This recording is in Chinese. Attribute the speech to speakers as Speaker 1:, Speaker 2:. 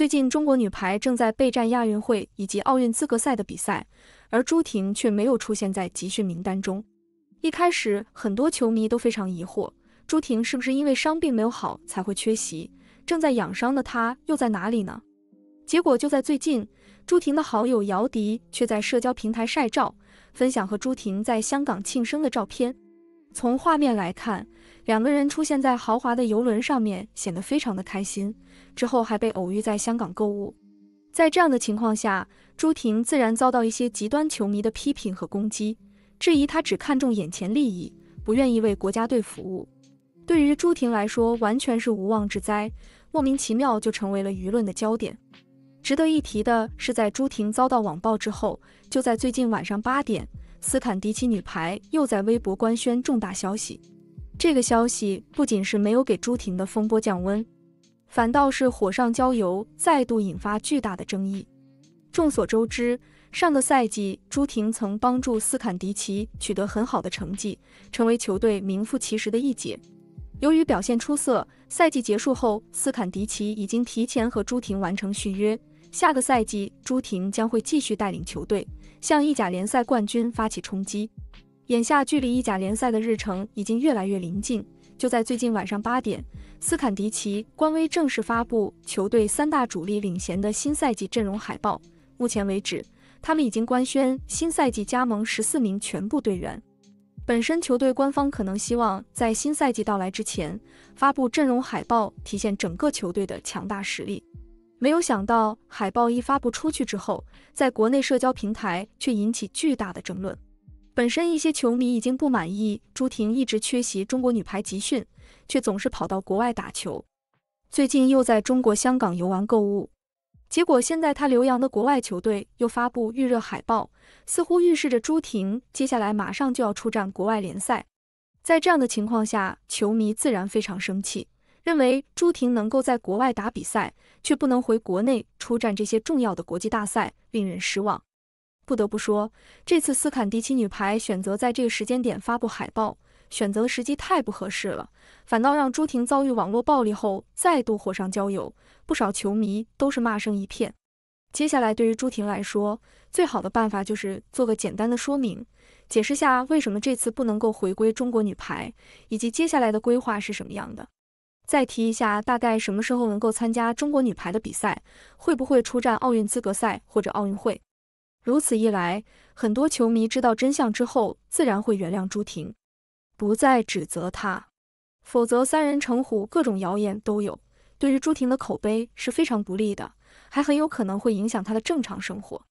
Speaker 1: 最近，中国女排正在备战亚运会以及奥运资格赛的比赛，而朱婷却没有出现在集训名单中。一开始，很多球迷都非常疑惑，朱婷是不是因为伤病没有好才会缺席？正在养伤的她又在哪里呢？结果就在最近，朱婷的好友姚笛却在社交平台晒照，分享和朱婷在香港庆生的照片。从画面来看，两个人出现在豪华的游轮上面，显得非常的开心。之后还被偶遇在香港购物。在这样的情况下，朱婷自然遭到一些极端球迷的批评和攻击，质疑她只看重眼前利益，不愿意为国家队服务。对于朱婷来说，完全是无妄之灾，莫名其妙就成为了舆论的焦点。值得一提的是，在朱婷遭到网暴之后，就在最近晚上八点，斯坦迪奇女排又在微博官宣重大消息。这个消息不仅是没有给朱婷的风波降温，反倒是火上浇油，再度引发巨大的争议。众所周知，上个赛季朱婷曾帮助斯坎迪奇取得很好的成绩，成为球队名副其实的一姐。由于表现出色，赛季结束后斯坎迪奇已经提前和朱婷完成续约，下个赛季朱婷将会继续带领球队向意甲联赛冠军发起冲击。眼下距离意甲联赛的日程已经越来越临近。就在最近晚上八点，斯坎迪奇官微正式发布球队三大主力领衔的新赛季阵容海报。目前为止，他们已经官宣新赛季加盟十四名全部队员。本身球队官方可能希望在新赛季到来之前发布阵容海报，体现整个球队的强大实力。没有想到，海报一发布出去之后，在国内社交平台却引起巨大的争论。本身一些球迷已经不满意朱婷一直缺席中国女排集训，却总是跑到国外打球。最近又在中国香港游玩购物，结果现在他留洋的国外球队又发布预热海报，似乎预示着朱婷接下来马上就要出战国外联赛。在这样的情况下，球迷自然非常生气，认为朱婷能够在国外打比赛，却不能回国内出战这些重要的国际大赛，令人失望。不得不说，这次斯坎迪奇女排选择在这个时间点发布海报，选择的时机太不合适了，反倒让朱婷遭遇网络暴力后再度火上浇油，不少球迷都是骂声一片。接下来对于朱婷来说，最好的办法就是做个简单的说明，解释下为什么这次不能够回归中国女排，以及接下来的规划是什么样的。再提一下，大概什么时候能够参加中国女排的比赛？会不会出战奥运资格赛或者奥运会？如此一来，很多球迷知道真相之后，自然会原谅朱婷，不再指责她。否则，三人成虎，各种谣言都有，对于朱婷的口碑是非常不利的，还很有可能会影响她的正常生活。